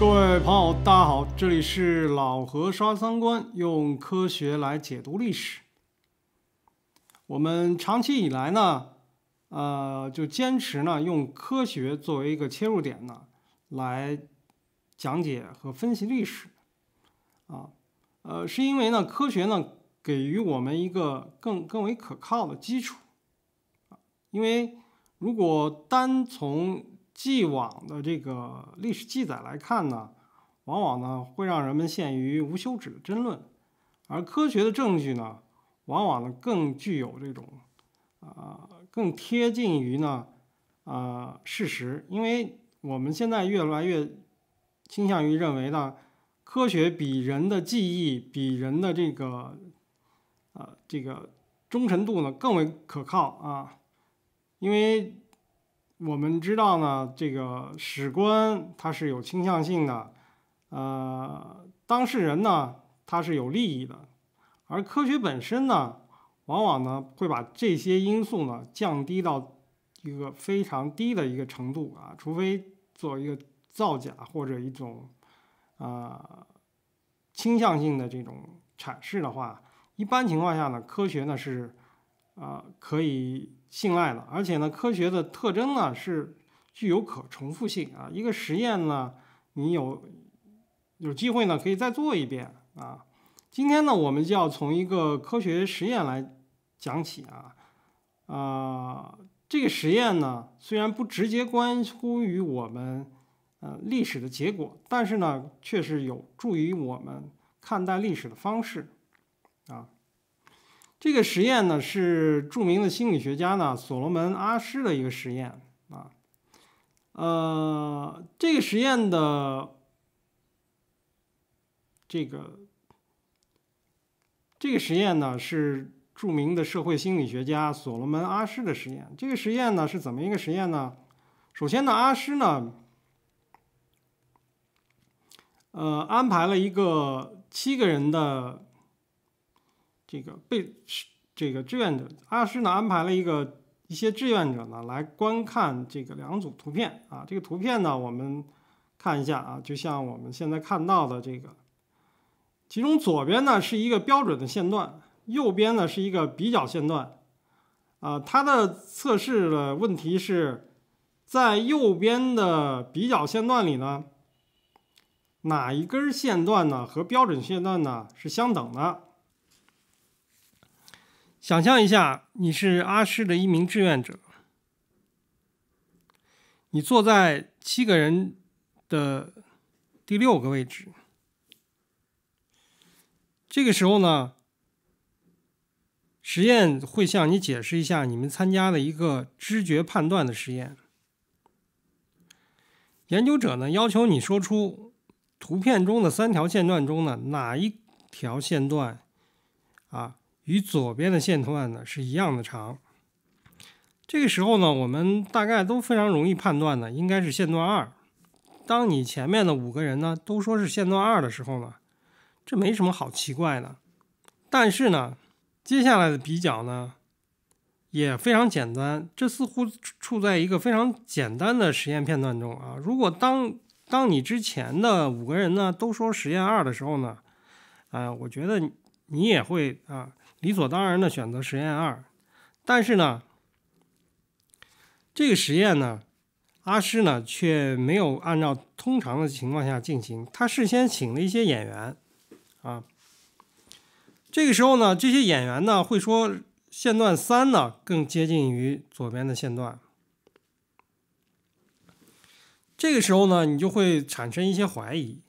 各位朋友，大家好，这里是老何刷三观，用科学来解读历史。我们长期以来呢，呃，就坚持呢用科学作为一个切入点呢，来讲解和分析历史。啊，呃，是因为呢，科学呢给予我们一个更更为可靠的基础。因为如果单从既往的这个历史记载来看呢，往往呢会让人们陷于无休止的争论，而科学的证据呢，往往呢更具有这种，啊，更贴近于呢，啊，事实，因为我们现在越来越倾向于认为呢，科学比人的记忆，比人的这个，呃，这个忠诚度呢更为可靠啊，因为。我们知道呢，这个史官他是有倾向性的，呃，当事人呢他是有利益的，而科学本身呢，往往呢会把这些因素呢降低到一个非常低的一个程度啊，除非做一个造假或者一种啊倾向性的这种阐释的话，一般情况下呢，科学呢是啊可以。信赖了，而且呢，科学的特征呢是具有可重复性啊。一个实验呢，你有有机会呢可以再做一遍啊。今天呢，我们就要从一个科学实验来讲起啊。呃，这个实验呢，虽然不直接关乎于我们呃历史的结果，但是呢，却是有助于我们看待历史的方式啊。这个实验呢，是著名的心理学家呢所罗门·阿什的一个实验啊。呃，这个实验的这个这个实验呢，是著名的社会心理学家所罗门·阿什的实验。这个实验呢，是怎么一个实验呢？首先呢，阿什呢，呃，安排了一个七个人的。这个被这个志愿者阿师呢安排了一个一些志愿者呢来观看这个两组图片啊，这个图片呢我们看一下啊，就像我们现在看到的这个，其中左边呢是一个标准的线段，右边呢是一个比较线段，啊，它的测试的问题是在右边的比较线段里呢，哪一根线段呢和标准线段呢是相等的？想象一下，你是阿诗的一名志愿者，你坐在七个人的第六个位置。这个时候呢，实验会向你解释一下，你们参加了一个知觉判断的实验。研究者呢要求你说出图片中的三条线段中呢哪一条线段啊？与左边的线段呢是一样的长。这个时候呢，我们大概都非常容易判断呢，应该是线段二。当你前面的五个人呢都说是线段二的时候呢，这没什么好奇怪的。但是呢，接下来的比较呢也非常简单。这似乎处在一个非常简单的实验片段中啊。如果当当你之前的五个人呢都说实验二的时候呢，啊我觉得你也会啊。理所当然的选择实验二，但是呢，这个实验呢，阿诗呢却没有按照通常的情况下进行。他事先请了一些演员，啊，这个时候呢，这些演员呢会说线段三呢更接近于左边的线段。这个时候呢，你就会产生一些怀疑。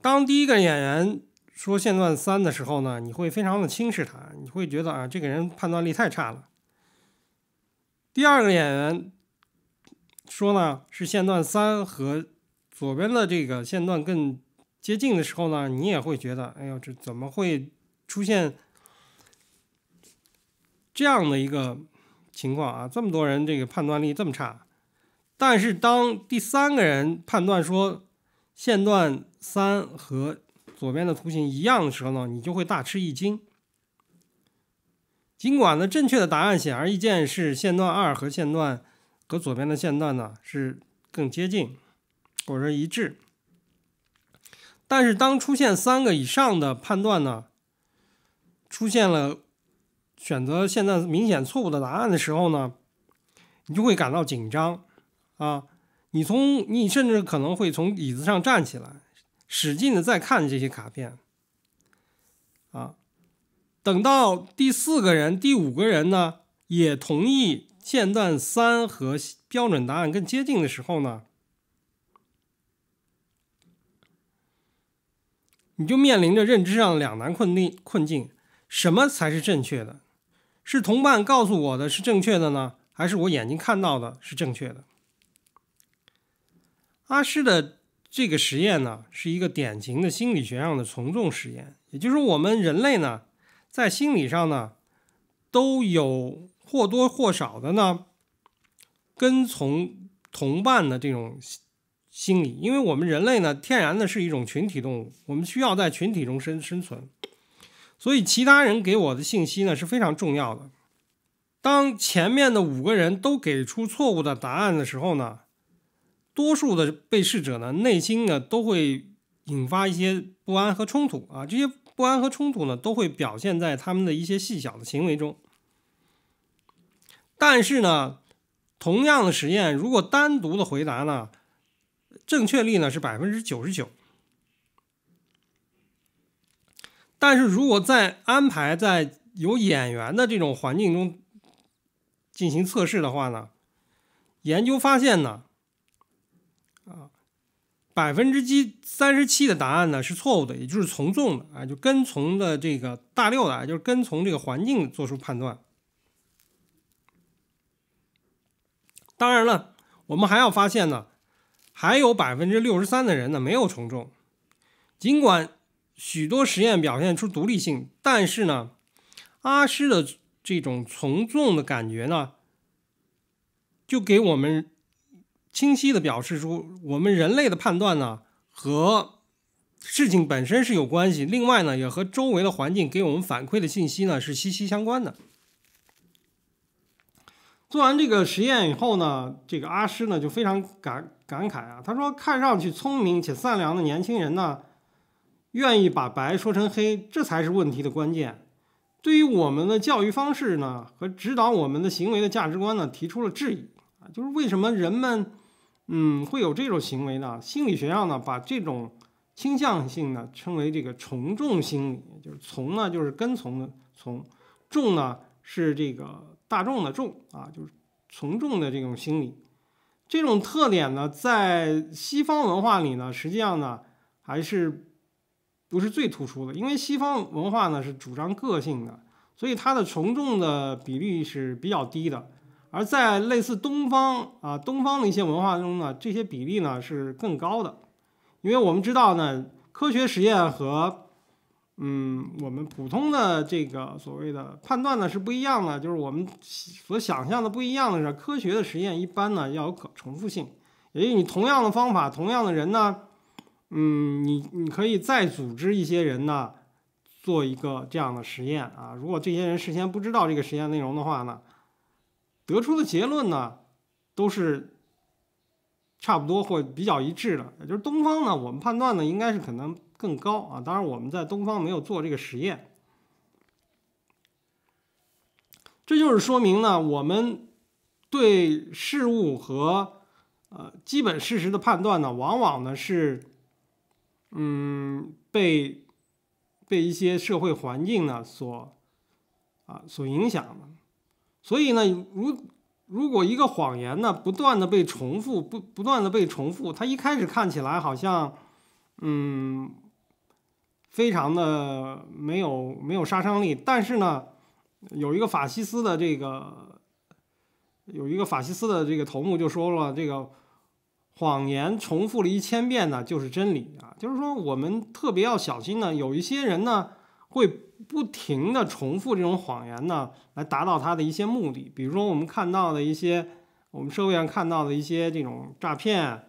当第一个演员说线段三的时候呢，你会非常的轻视他，你会觉得啊，这个人判断力太差了。第二个演员说呢，是线段三和左边的这个线段更接近的时候呢，你也会觉得，哎呦，这怎么会出现这样的一个情况啊？这么多人，这个判断力这么差。但是当第三个人判断说线段三和左边的图形一样的时候呢，你就会大吃一惊。尽管呢，正确的答案显而易见是线段二和线段和左边的线段呢是更接近，或者说一致。但是当出现三个以上的判断呢，出现了选择现在明显错误的答案的时候呢，你就会感到紧张，啊，你从你甚至可能会从椅子上站起来。使劲的在看这些卡片，啊，等到第四个人、第五个人呢也同意间断三和标准答案更接近的时候呢，你就面临着认知上两难困境困境：什么才是正确的？是同伴告诉我的是正确的呢，还是我眼睛看到的是正确的？阿诗的。这个实验呢，是一个典型的心理学上的从众实验，也就是我们人类呢，在心理上呢，都有或多或少的呢，跟从同伴的这种心理，因为我们人类呢，天然的是一种群体动物，我们需要在群体中生生存，所以其他人给我的信息呢，是非常重要的。当前面的五个人都给出错误的答案的时候呢。多数的被试者呢，内心呢都会引发一些不安和冲突啊。这些不安和冲突呢，都会表现在他们的一些细小的行为中。但是呢，同样的实验，如果单独的回答呢，正确率呢是百分之九十九。但是如果在安排在有演员的这种环境中进行测试的话呢，研究发现呢。百分之七三十七的答案呢是错误的，也就是从众的啊，就跟从的这个大六的就是跟从这个环境做出判断。当然了，我们还要发现呢，还有百分之六十三的人呢没有从众。尽管许多实验表现出独立性，但是呢，阿诗的这种从众的感觉呢，就给我们。清晰地表示出我们人类的判断呢和事情本身是有关系，另外呢也和周围的环境给我们反馈的信息呢是息息相关的。做完这个实验以后呢，这个阿师呢就非常感感慨啊，他说：“看上去聪明且善良的年轻人呢，愿意把白说成黑，这才是问题的关键。对于我们的教育方式呢和指导我们的行为的价值观呢提出了质疑啊，就是为什么人们。”嗯，会有这种行为呢？心理学上呢，把这种倾向性呢称为这个从众心理，就是从呢，就是跟从的从众呢，是这个大众的众啊，就是从众的这种心理。这种特点呢，在西方文化里呢，实际上呢，还是不是最突出的，因为西方文化呢是主张个性的，所以它的从众的比例是比较低的。而在类似东方啊东方的一些文化中呢，这些比例呢是更高的，因为我们知道呢，科学实验和嗯我们普通的这个所谓的判断呢是不一样的，就是我们所想象的不一样的是，科学的实验一般呢要有可重复性，也就你同样的方法，同样的人呢，嗯你你可以再组织一些人呢做一个这样的实验啊，如果这些人事先不知道这个实验内容的话呢。得出的结论呢，都是差不多或比较一致的。也就是东方呢，我们判断呢，应该是可能更高啊。当然，我们在东方没有做这个实验。这就是说明呢，我们对事物和呃基本事实的判断呢，往往呢是嗯被被一些社会环境呢所啊所影响的。所以呢，如如果一个谎言呢，不断的被重复，不不断的被重复，它一开始看起来好像，嗯，非常的没有没有杀伤力。但是呢，有一个法西斯的这个有一个法西斯的这个头目就说了，这个谎言重复了一千遍呢，就是真理啊。就是说我们特别要小心呢，有一些人呢会。不停的重复这种谎言呢，来达到他的一些目的。比如说我们看到的一些，我们社会上看到的一些这种诈骗，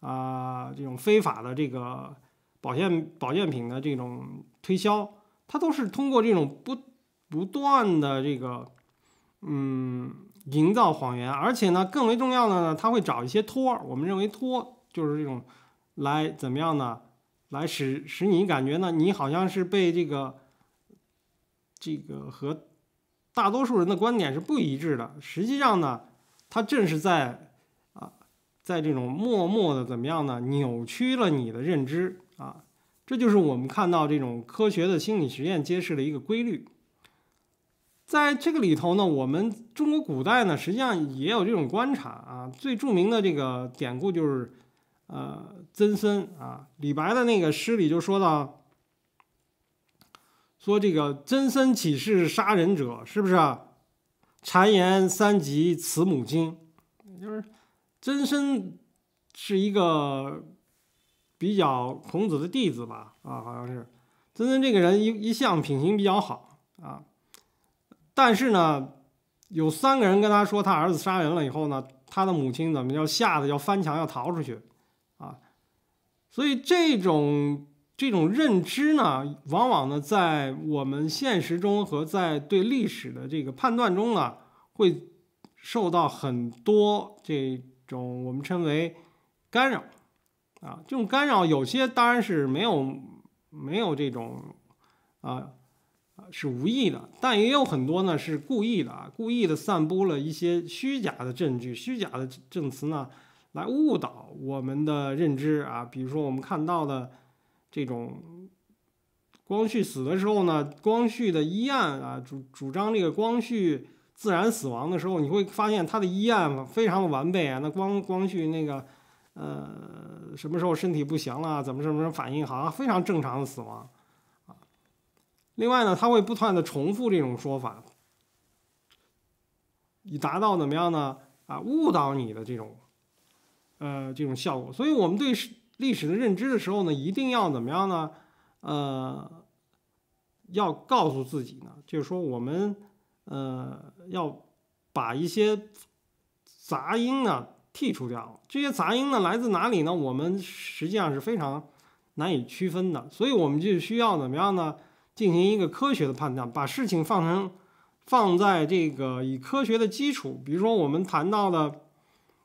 啊，这种非法的这个保健保健品的这种推销，它都是通过这种不不断的这个，嗯，营造谎言。而且呢，更为重要的呢，他会找一些托。我们认为托就是这种来怎么样呢？来使使你感觉呢，你好像是被这个。这个和大多数人的观点是不一致的。实际上呢，他正是在啊，在这种默默的怎么样呢，扭曲了你的认知啊。这就是我们看到这种科学的心理实验揭示的一个规律。在这个里头呢，我们中国古代呢，实际上也有这种观察啊。最著名的这个典故就是，呃，曾孙啊，李白的那个诗里就说到。说这个真身岂是杀人者？是不是啊？谗言三及慈母经，就是真身是一个比较孔子的弟子吧？啊，好像是真身这个人一一向品行比较好啊。但是呢，有三个人跟他说他儿子杀人了以后呢，他的母亲怎么要吓得要翻墙要逃出去啊？所以这种。这种认知呢，往往呢，在我们现实中和在对历史的这个判断中呢，会受到很多这种我们称为干扰啊。这种干扰有些当然是没有没有这种啊是无意的，但也有很多呢是故意的啊，故意的散布了一些虚假的证据、虚假的证词呢，来误导我们的认知啊。比如说我们看到的。这种光绪死的时候呢，光绪的医案啊，主主张这个光绪自然死亡的时候，你会发现他的医案非常的完备啊。那光光绪那个呃什么时候身体不行了，怎么什么反应，好像非常正常的死亡啊。另外呢，他会不断的重复这种说法，以达到怎么样呢？啊，误导你的这种呃这种效果。所以，我们对。历史的认知的时候呢，一定要怎么样呢？呃，要告诉自己呢，就是说我们呃要把一些杂音呢剔除掉。这些杂音呢来自哪里呢？我们实际上是非常难以区分的，所以我们就需要怎么样呢？进行一个科学的判断，把事情放成放在这个以科学的基础，比如说我们谈到的。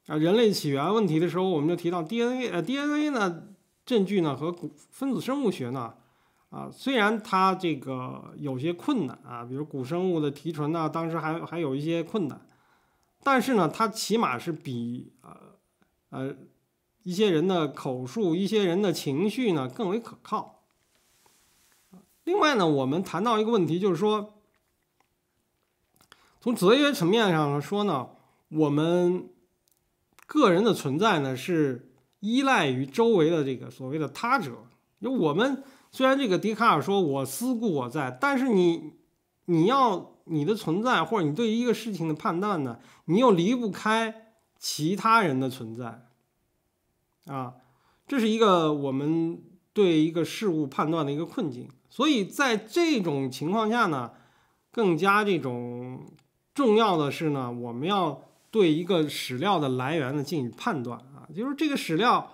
啊，人类起源问题的时候，我们就提到 DNA，呃，DNA 呢证据呢和古分子生物学呢，啊，虽然它这个有些困难啊，比如古生物的提纯呢，当时还还有一些困难，但是呢，它起码是比呃呃一些人的口述、一些人的情绪呢更为可靠。另外呢，我们谈到一个问题，就是说，从哲学层面上来说呢，我们。个人的存在呢，是依赖于周围的这个所谓的他者。就我们虽然这个笛卡尔说“我思故我在”，但是你，你要你的存在或者你对一个事情的判断呢，你又离不开其他人的存在，啊，这是一个我们对一个事物判断的一个困境。所以在这种情况下呢，更加这种重要的是呢，我们要。对一个史料的来源呢进行判断啊，就是这个史料，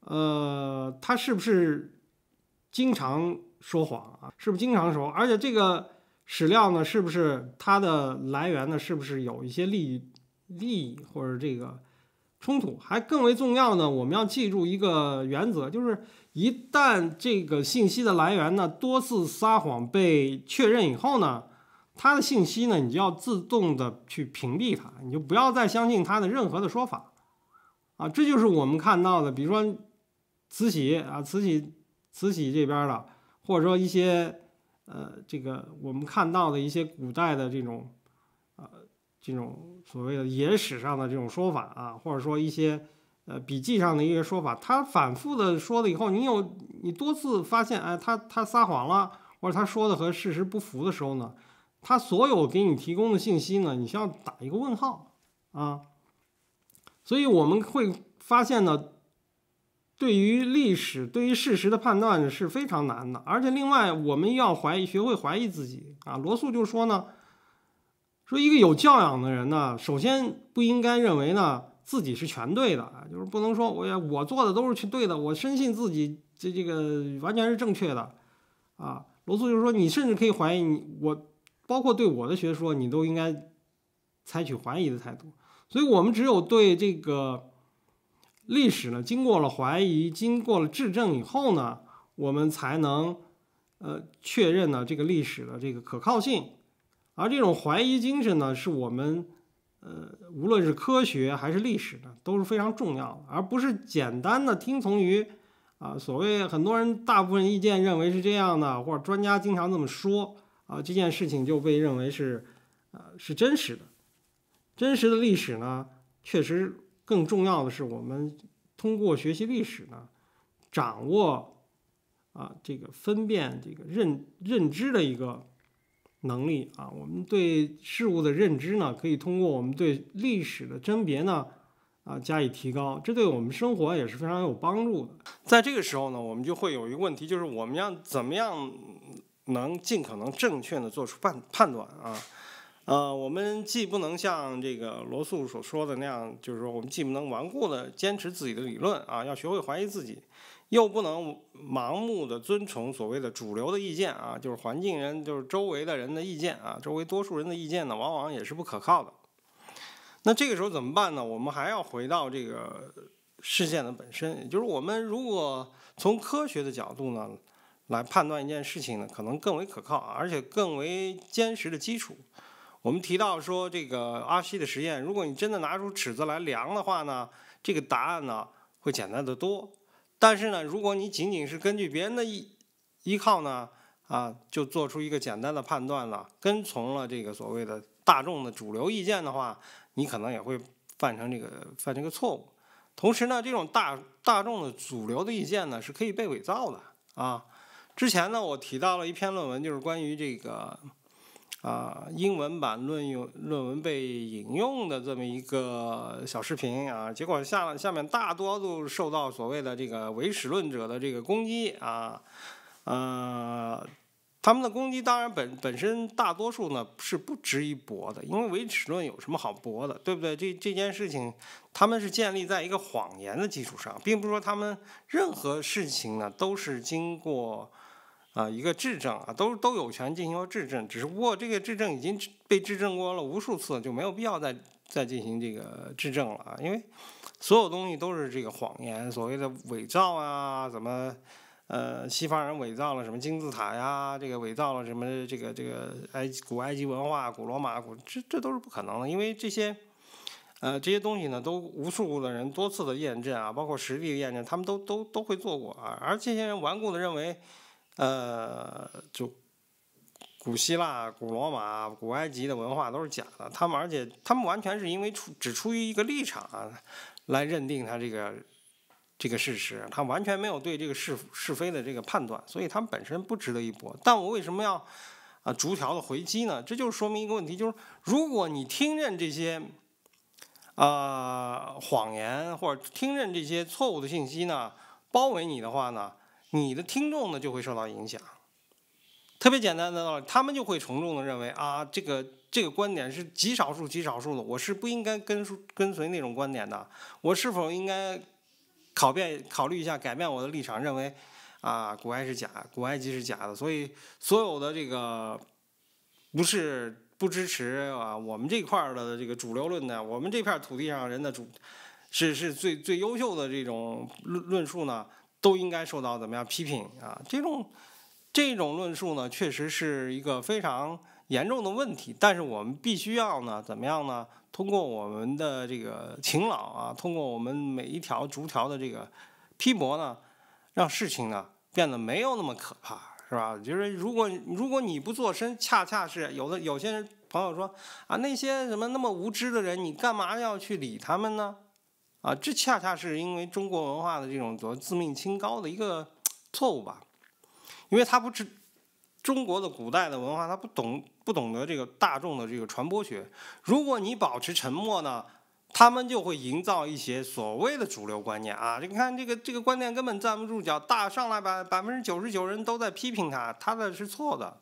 呃，它是不是经常说谎啊？是不是经常说而且这个史料呢，是不是它的来源呢？是不是有一些利益利益或者这个冲突？还更为重要呢？我们要记住一个原则，就是一旦这个信息的来源呢多次撒谎被确认以后呢。他的信息呢，你就要自动的去屏蔽他，你就不要再相信他的任何的说法啊。这就是我们看到的，比如说慈禧啊，慈禧、慈禧这边的，或者说一些呃，这个我们看到的一些古代的这种呃，这种所谓的野史上的这种说法啊，或者说一些呃笔记上的一个说法，他反复的说了以后，你有你多次发现，哎，他他撒谎了，或者他说的和事实不符的时候呢？他所有给你提供的信息呢，你需要打一个问号啊，所以我们会发现呢，对于历史、对于事实的判断是非常难的。而且另外，我们要怀疑、学会怀疑自己啊。罗素就说呢，说一个有教养的人呢，首先不应该认为呢自己是全对的，就是不能说我也我做的都是去对的，我深信自己这这个完全是正确的啊。罗素就说，你甚至可以怀疑你我。包括对我的学说，你都应该采取怀疑的态度。所以，我们只有对这个历史呢，经过了怀疑、经过了质证以后呢，我们才能呃确认呢这个历史的这个可靠性。而这种怀疑精神呢，是我们呃无论是科学还是历史呢，都是非常重要的，而不是简单的听从于啊所谓很多人大部分意见认为是这样的，或者专家经常这么说。啊，这件事情就被认为是，呃，是真实的。真实的历史呢，确实更重要的是，我们通过学习历史呢，掌握啊，这个分辨这个认认知的一个能力啊。我们对事物的认知呢，可以通过我们对历史的甄别呢，啊，加以提高。这对我们生活也是非常有帮助的。在这个时候呢，我们就会有一个问题，就是我们要怎么样？能尽可能正确的做出判判断啊，呃，我们既不能像这个罗素所说的那样，就是说我们既不能顽固的坚持自己的理论啊，要学会怀疑自己，又不能盲目的遵从所谓的主流的意见啊，就是环境人就是周围的人的意见啊，周围多数人的意见呢，往往也是不可靠的。那这个时候怎么办呢？我们还要回到这个事件的本身，也就是我们如果从科学的角度呢。来判断一件事情呢，可能更为可靠，而且更为坚实的基础。我们提到说这个阿西的实验，如果你真的拿出尺子来量的话呢，这个答案呢会简单的多。但是呢，如果你仅仅是根据别人的依依靠呢啊，就做出一个简单的判断了，跟从了这个所谓的大众的主流意见的话，你可能也会犯成这个犯这个错误。同时呢，这种大大众的主流的意见呢是可以被伪造的啊。之前呢，我提到了一篇论文，就是关于这个啊英文版论用论文被引用的这么一个小视频啊，结果下下面大多都受到所谓的这个唯史论者的这个攻击啊，呃，他们的攻击当然本本身大多数呢是不值一驳的，因为唯史论有什么好驳的，对不对？这这件事情他们是建立在一个谎言的基础上，并不是说他们任何事情呢都是经过。啊，一个质证啊，都都有权进行质证，只不过这个质证已经被质证过了无数次，就没有必要再再进行这个质证了啊，因为所有东西都是这个谎言，所谓的伪造啊，怎么呃，西方人伪造了什么金字塔呀，这个伪造了什么这个这个埃及古埃及文化、古罗马古这这都是不可能的，因为这些呃这些东西呢，都无数的人多次的验证啊，包括实地验证，他们都都都会做过啊，而这些人顽固的认为。呃，就古希腊、古罗马、古埃及的文化都是假的，他们而且他们完全是因为出只出于一个立场，啊，来认定他这个这个事实，他完全没有对这个是是非的这个判断，所以他们本身不值得一搏。但我为什么要啊逐条的回击呢？这就是说明一个问题，就是如果你听任这些啊谎言或者听任这些错误的信息呢包围你的话呢？你的听众呢就会受到影响，特别简单的道理，他们就会从众的认为啊，这个这个观点是极少数极少数的，我是不应该跟跟随那种观点的。我是否应该考变考虑一下，改变我的立场，认为啊，古埃及是假，古埃及是假的。所以所有的这个不是不支持啊，我们这块儿的这个主流论呢，我们这片土地上人的主是是最最优秀的这种论论述呢。都应该受到怎么样批评啊？这种这种论述呢，确实是一个非常严重的问题。但是我们必须要呢，怎么样呢？通过我们的这个勤劳啊，通过我们每一条逐条的这个批驳呢，让事情呢变得没有那么可怕，是吧？就是如果如果你不做声，恰恰是有的有些人朋友说啊，那些什么那么无知的人，你干嘛要去理他们呢？啊，这恰恰是因为中国文化的这种所谓自命清高的一个错误吧，因为他不知中国的古代的文化，他不懂不懂得这个大众的这个传播学。如果你保持沉默呢，他们就会营造一些所谓的主流观念啊。你看这个这个观念根本站不住脚，大上来吧，百分之九十九人都在批评他，他的是错的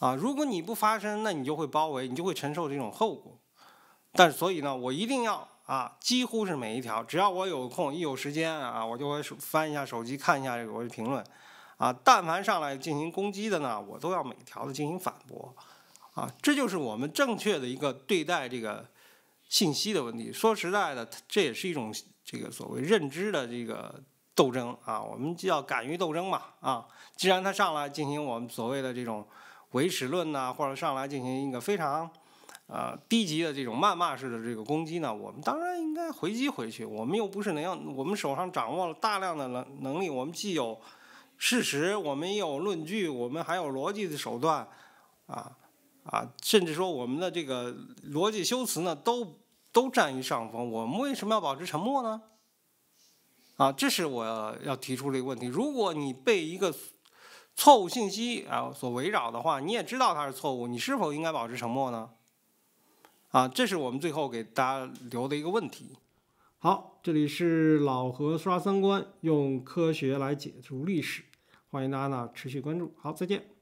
啊。如果你不发声，那你就会包围，你就会承受这种后果。但所以呢，我一定要。啊，几乎是每一条，只要我有空一有时间啊，我就会翻一下手机看一下这个我的评论，啊，但凡上来进行攻击的呢，我都要每条的进行反驳，啊，这就是我们正确的一个对待这个信息的问题。说实在的，这也是一种这个所谓认知的这个斗争啊，我们就要敢于斗争嘛，啊，既然他上来进行我们所谓的这种唯史论呐，或者上来进行一个非常。啊，低级的这种谩骂式的这个攻击呢，我们当然应该回击回去。我们又不是那样，我们手上掌握了大量的能能力，我们既有事实，我们也有论据，我们还有逻辑的手段啊啊，甚至说我们的这个逻辑修辞呢，都都占于上风。我们为什么要保持沉默呢？啊，这是我要要提出这个问题。如果你被一个错误信息啊所围绕的话，你也知道它是错误，你是否应该保持沉默呢？啊，这是我们最后给大家留的一个问题。好，这里是老何刷三观，用科学来解读历史，欢迎大家呢持续关注。好，再见。